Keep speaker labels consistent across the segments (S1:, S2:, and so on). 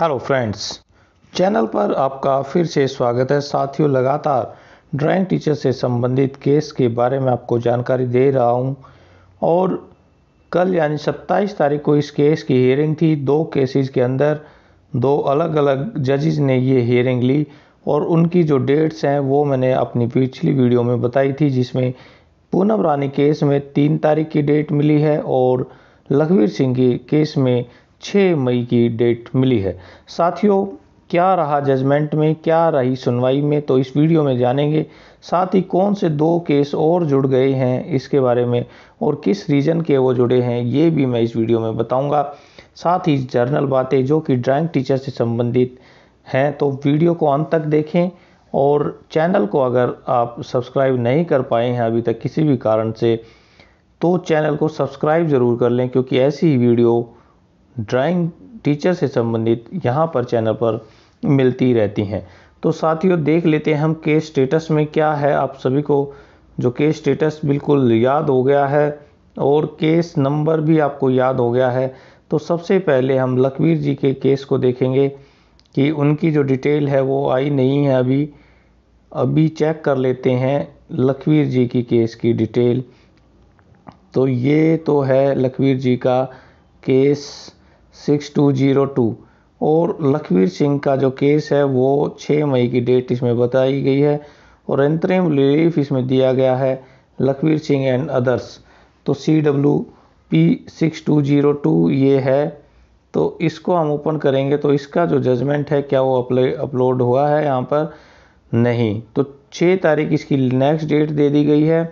S1: hello friends channel पर आपका फिर से स्वागत है साथियों लगातार ड्राइंग टीचर से संबंधित केस के बारे में आपको जानकारी दे रहा हूं और कल यानी 27 तारीख को इस केस की हियरिंग थी दो केसेस के अंदर दो अलग अलग जजेस ने ये हियरिंग ली और उनकी जो डेट्स हैं वो मैंने अपनी पिछली वीडियो में बताई थी जिसमें पूनम रानी केस में तीन तारीख की डेट मिली है और लखवीर सिंह की केस में 6 मई की डेट मिली है साथियों क्या रहा जजमेंट में क्या रही सुनवाई में तो इस वीडियो में जानेंगे साथ ही कौन से दो केस और जुड़ गए हैं इसके बारे में और किस रीजन के वो जुड़े हैं ये भी मैं इस वीडियो में बताऊंगा साथ ही जर्नल बातें जो कि ड्राइंग टीचर से संबंधित हैं तो वीडियो को अंत तक देखें और चैनल को अगर आप सब्सक्राइब नहीं कर पाए हैं अभी तक किसी भी कारण से तो चैनल को सब्सक्राइब ज़रूर कर लें क्योंकि ऐसी ही वीडियो ड्राइंग टीचर से संबंधित यहाँ पर चैनल पर मिलती रहती हैं तो साथियों देख लेते हैं हम केस स्टेटस में क्या है आप सभी को जो केस स्टेटस बिल्कुल याद हो गया है और केस नंबर भी आपको याद हो गया है तो सबसे पहले हम लखवीर जी के केस को देखेंगे कि उनकी जो डिटेल है वो आई नहीं है अभी अभी चेक कर लेते हैं लखवीर जी की केस की डिटेल तो ये तो है लखवीर जी का case six two zero two और लखवीर सिंह का जो केस है वो छः मई की डेट इसमें बताई गई है और अंतरिम रिलीफ इसमें दिया गया है लखवीर सिंह एंड अदर्स तो C W P six two zero two ये है तो इसको हम ओपन करेंगे तो इसका जो जजमेंट है क्या वो अपले अपलोड हुआ है यहाँ पर नहीं तो छः तारीख इसकी नेक्स्ट डेट दे दी गई है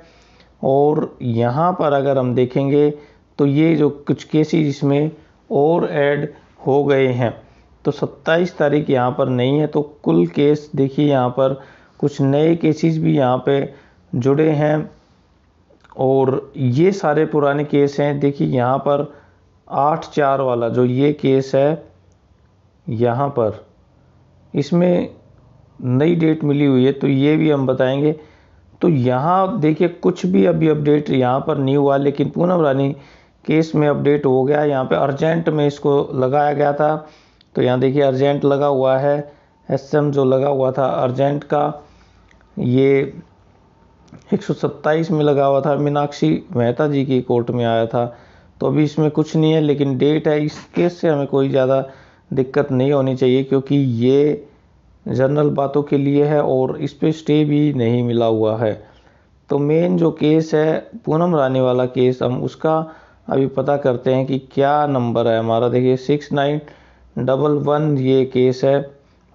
S1: और यहाँ पर अगर हम देखेंगे तो ये जो कुछ केसेस इसमें और ऐड हो गए हैं तो 27 तारीख यहाँ पर नहीं है तो कुल केस देखिए यहाँ पर कुछ नए केसेस भी यहाँ पे जुड़े हैं और ये सारे पुराने केस हैं देखिए यहाँ पर आठ चार वाला जो ये केस है यहाँ पर इसमें नई डेट मिली हुई है तो ये भी हम बताएंगे तो यहाँ देखिए कुछ भी अभी अपडेट यहाँ पर नहीं हुआ लेकिन पूनम रानी केस में अपडेट हो गया यहाँ पे अर्जेंट में इसको लगाया गया था तो यहाँ देखिए अर्जेंट लगा हुआ है एस जो लगा हुआ था अर्जेंट का ये 127 में लगा हुआ था मीनाक्षी मेहता जी की कोर्ट में आया था तो अभी इसमें कुछ नहीं है लेकिन डेट है इस केस से हमें कोई ज़्यादा दिक्कत नहीं होनी चाहिए क्योंकि ये जनरल बातों के लिए है और इस पर स्टे भी नहीं मिला हुआ है तो मेन जो केस है पूनम रानी वाला केस हम उसका अभी पता करते हैं कि क्या नंबर है हमारा देखिए सिक्स नाइन डबल वन ये केस है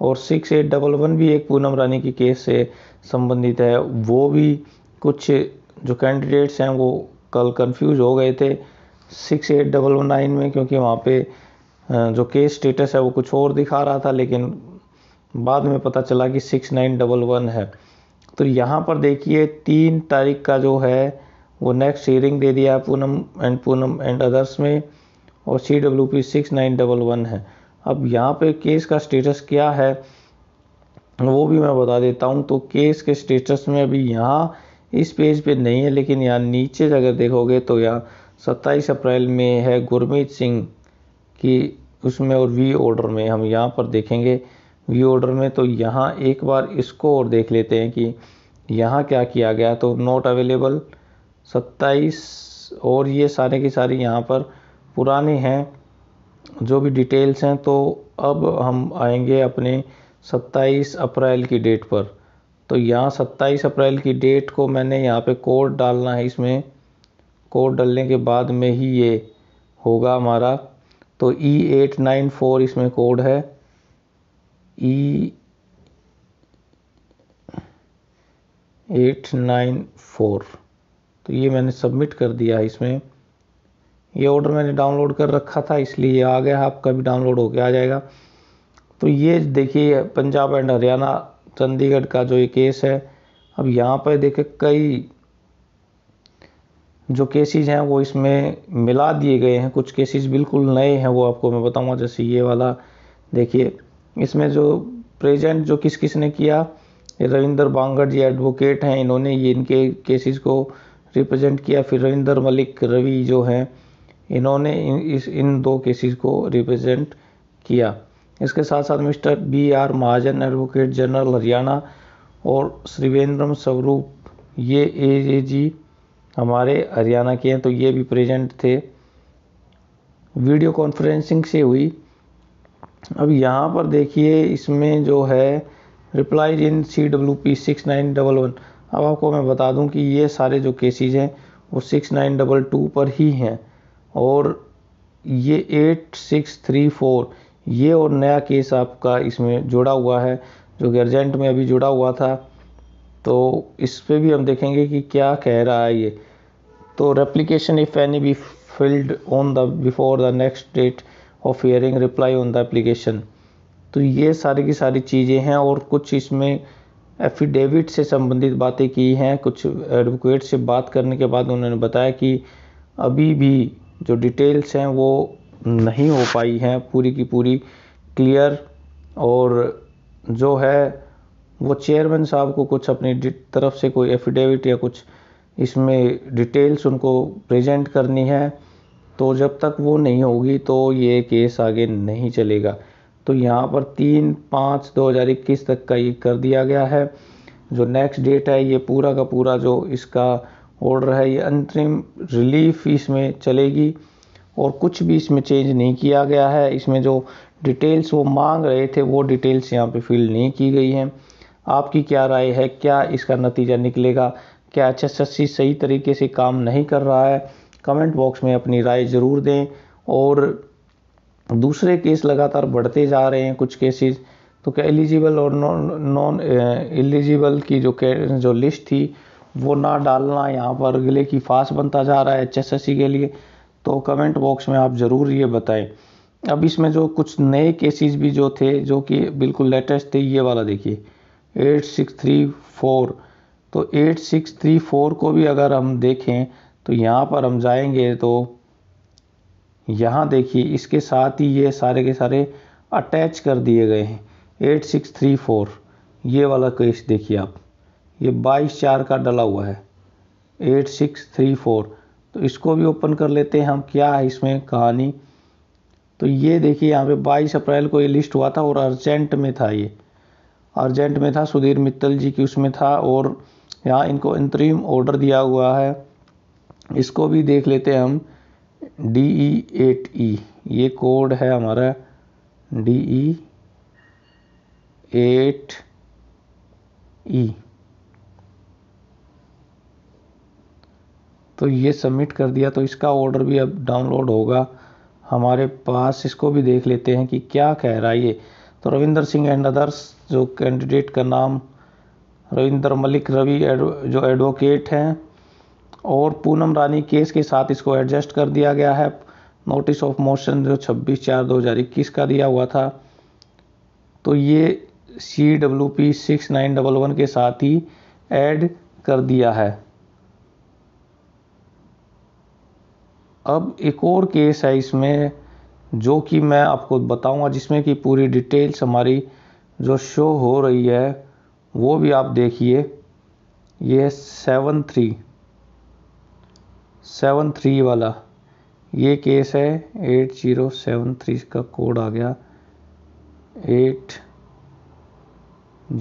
S1: और सिक्स एट डबल वन भी एक पूनम रानी की केस से संबंधित है वो भी कुछ जो कैंडिडेट्स हैं वो कल कंफ्यूज हो गए थे six eight double one nine में क्योंकि वहाँ पे जो केस स्टेटस है वो कुछ और दिखा रहा था लेकिन बाद में पता चला कि सिक्स नाइन डबल वन है तो यहाँ पर देखिए तीन तारीख का जो है वो नेक्स्ट हीयरिंग दे दिया Poonam and Poonam and others में और C W P six nine double one है अब यहाँ पे केस का स्टेटस क्या है वो भी मैं बता देता हूँ तो केस के स्टेटस में अभी यहाँ इस पेज पे नहीं है लेकिन यहाँ नीचे अगर देखोगे तो यहाँ सत्ताईस अप्रैल में है गुरमीत सिंह की उसमें और वी ऑर्डर में हम यहाँ पर देखेंगे वी ऑर्डर में तो यहाँ एक बार इसको और देख लेते हैं कि यहाँ क्या किया गया तो नॉट अवेलेबल सत्ताईस और ये सारे की सारी यहाँ पर पुरानी हैं जो भी डिटेल्स हैं तो अब हम आएंगे अपने सत्ताईस अप्रैल की डेट पर तो यहाँ सत्ताईस अप्रैल की डेट को मैंने यहाँ पे कोड डालना है इसमें कोड डालने के बाद में ही ये होगा हमारा तो ई एट नाइन फोर इसमें कोड है ई एट नाइन फोर तो ये मैंने सबमिट कर दिया इसमें ये ऑर्डर मैंने डाउनलोड कर रखा था इसलिए आ गया आपका भी डाउनलोड होके आ जाएगा तो ये देखिए पंजाब एंड हरियाणा चंडीगढ़ का जो ये केस है अब यहाँ पर देखे कई जो केसेस हैं वो इसमें मिला दिए गए हैं कुछ केसेस बिल्कुल नए हैं वो आपको मैं बताऊंगा जैसे ये वाला देखिए इसमें जो प्रेजेंट जो किस किस ने किया रविंदर बांगड़ जी एडवोकेट हैं इन्होंने ये इनके केसेस को रिप्रेजेंट किया फिर रविंदर मलिक रवि जो हैं इन्होंने इस इन दो केसेस को रिप्रेजेंट किया इसके साथ साथ mister B R Mahajan advocate general Haryana और श्रीवेंद्रम स्वरूप ये ए जे जी हमारे हरियाणा के हैं तो ये भी प्रेजेंट थे वीडियो कॉन्फ्रेंसिंग से हुई अब यहाँ पर देखिए इसमें जो है replies in C W P six nine double one अब आपको मैं बता दूं कि ये सारे जो केसेस हैं वो सिक्स नाइन डबल टू पर ही हैं और ये एट सिक्स थ्री फोर ये और नया केस आपका इसमें जुड़ा हुआ है जो कि अर्जेंट में अभी जुड़ा हुआ था तो इस पर भी हम देखेंगे कि क्या कह रहा है ये तो replication if any be filed on the before the next date of hearing reply on the application तो ये सारी की सारी चीज़ें हैं और कुछ इसमें एफिडेविट से संबंधित बातें की हैं कुछ एडवोकेट से बात करने के बाद उन्होंने बताया कि अभी भी जो डिटेल्स हैं वो नहीं हो पाई हैं पूरी की पूरी क्लियर और जो है वो चेयरमैन साहब को कुछ अपनी तरफ से कोई एफिडेविट या कुछ इसमें डिटेल्स उनको प्रेजेंट करनी है तो जब तक वो नहीं होगी तो ये केस आगे नहीं चलेगा तो यहाँ पर तीन पाँच दो हज़ार इक्कीस तक का ये कर दिया गया है जो नेक्स्ट डेट है ये पूरा का पूरा जो इसका ऑर्डर है ये अंतरिम रिलीफ इसमें चलेगी और कुछ भी इसमें चेंज नहीं किया गया है इसमें जो डिटेल्स वो मांग रहे थे वो डिटेल्स यहाँ पे फिल नहीं की गई हैं आपकी क्या राय है क्या इसका नतीजा निकलेगा क्या एच एस एस सी सही तरीके से काम नहीं कर रहा है कमेंट बॉक्स में अपनी राय ज़रूर दें और दूसरे केस लगातार बढ़ते जा रहे हैं कुछ केसेस तो क्या एलिजिबल और नॉन नॉन एलिजिबल की जो जो लिस्ट थी वो ना डालना यहाँ पर अगले की फास बनता जा रहा है एच के लिए तो कमेंट बॉक्स में आप ज़रूर ये बताएं अब इसमें जो कुछ नए केसेस भी जो थे जो कि बिल्कुल लेटेस्ट थे ये वाला देखिए एट सिक्स थ्री फोर तो एट सिक्स थ्री फोर को भी अगर हम देखें तो यहाँ पर हम जाएंगे तो यहाँ देखिए इसके साथ ही ये सारे के सारे अटैच कर दिए गए हैं एट सिक्स थ्री फोर ये वाला केस देखिए आप ये बाईस चार का डला हुआ है एट सिक्स थ्री फोर तो इसको भी ओपन कर लेते हैं हम क्या है इसमें कहानी तो ये देखिए यहाँ पे 22 अप्रैल को ये लिस्ट हुआ था और अर्जेंट में था ये अर्जेंट में था सुधीर मित्तल जी की उसमें था और यहाँ इनको अंतरिम ऑर्डर दिया हुआ है इसको भी देख लेते हैं हम डी ई एट ई ये कोड है हमारा डी ई एट ई तो ये सबमिट कर दिया तो इसका ऑर्डर भी अब डाउनलोड होगा हमारे पास इसको भी देख लेते हैं कि क्या कह रहा है ये तो रविंदर सिंह एंड अदर्स जो कैंडिडेट का नाम रविंदर मलिक रवि जो एडवोकेट हैं और पूनम रानी केस के साथ इसको एडजस्ट कर दिया गया है नोटिस ऑफ मोशन जो 26 चार 2021 का दिया हुआ था तो ये C W P six nine double one के साथ ही ऐड कर दिया है अब एक और केस है इसमें जो कि मैं आपको बताऊंगा जिसमें कि पूरी डिटेल्स हमारी जो शो हो रही है वो भी आप देखिए ये सेवन थ्री सेवन थ्री वाला ये केस है एट जीरो सेवन थ्री का कोड आ गया एट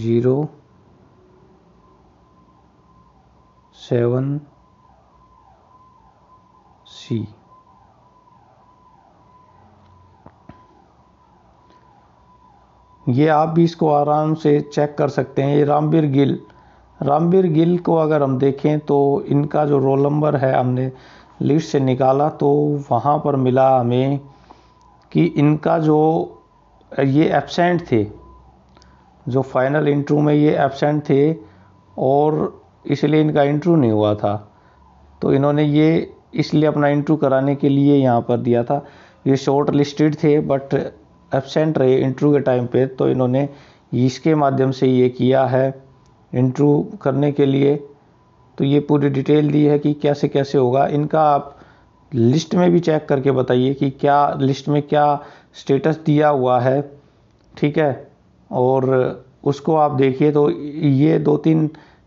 S1: जीरो सेवन सी ये आप भी इसको आराम से चेक कर सकते हैं ये रामवीर गिल रामवीर गिल को अगर हम देखें तो इनका जो रोल नंबर है हमने लिस्ट से निकाला तो वहाँ पर मिला हमें कि इनका जो ये एबसेंट थे जो फाइनल इंटरव्यू में ये एबसेंट थे और इसलिए इनका इंटरव्यू नहीं हुआ था तो इन्होंने ये इसलिए अपना इंटरव्यू कराने के लिए यहाँ पर दिया था ये शॉर्ट लिस्टेड थे बट एबसेंट रहे इंटरव्यू के टाइम पे तो इन्होंने इसके माध्यम से ये किया है इंट्रू करने के लिए तो ये पूरी डिटेल दी है कि कैसे कैसे होगा इनका आप लिस्ट में भी चेक करके बताइए कि क्या लिस्ट में क्या स्टेटस दिया हुआ है ठीक है और उसको आप देखिए तो ये दो तीन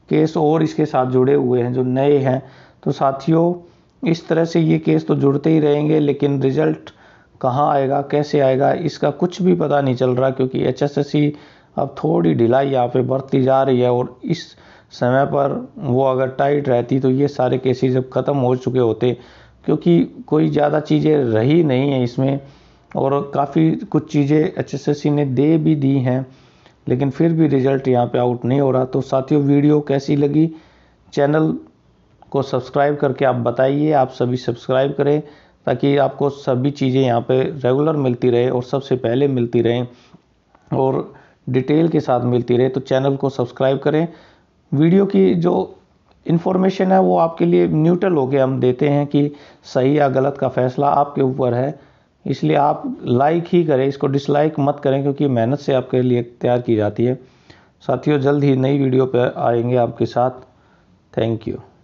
S1: केस और इसके साथ जुड़े हुए हैं जो नए हैं तो साथियों इस तरह से ये केस तो जुड़ते ही रहेंगे लेकिन रिजल्ट कहाँ आएगा कैसे आएगा इसका कुछ भी पता नहीं चल रहा क्योंकि एच अब थोड़ी ढिलाई यहाँ पे बढ़ती जा रही है और इस समय पर वो अगर टाइट रहती तो ये सारे केसेस जब ख़त्म हो चुके होते क्योंकि कोई ज़्यादा चीज़ें रही नहीं है इसमें और काफ़ी कुछ चीज़ें एच ने दे भी दी हैं लेकिन फिर भी रिजल्ट यहाँ पे आउट नहीं हो रहा तो साथियों वीडियो कैसी लगी चैनल को सब्सक्राइब करके आप बताइए आप सभी सब्सक्राइब करें ताकि आपको सभी चीज़ें यहाँ पे रेगुलर मिलती रहे और सबसे पहले मिलती रहें और डिटेल के साथ मिलती रहे तो चैनल को सब्सक्राइब करें वीडियो की जो इन्फॉर्मेशन है वो आपके लिए न्यूट्रल होकर हम देते हैं कि सही या गलत का फैसला आपके ऊपर है इसलिए आप लाइक ही करें इसको डिसलाइक मत करें क्योंकि मेहनत से आपके लिए तैयार की जाती है साथियों जल्द ही नई वीडियो पर आएंगे आपके साथ थैंक यू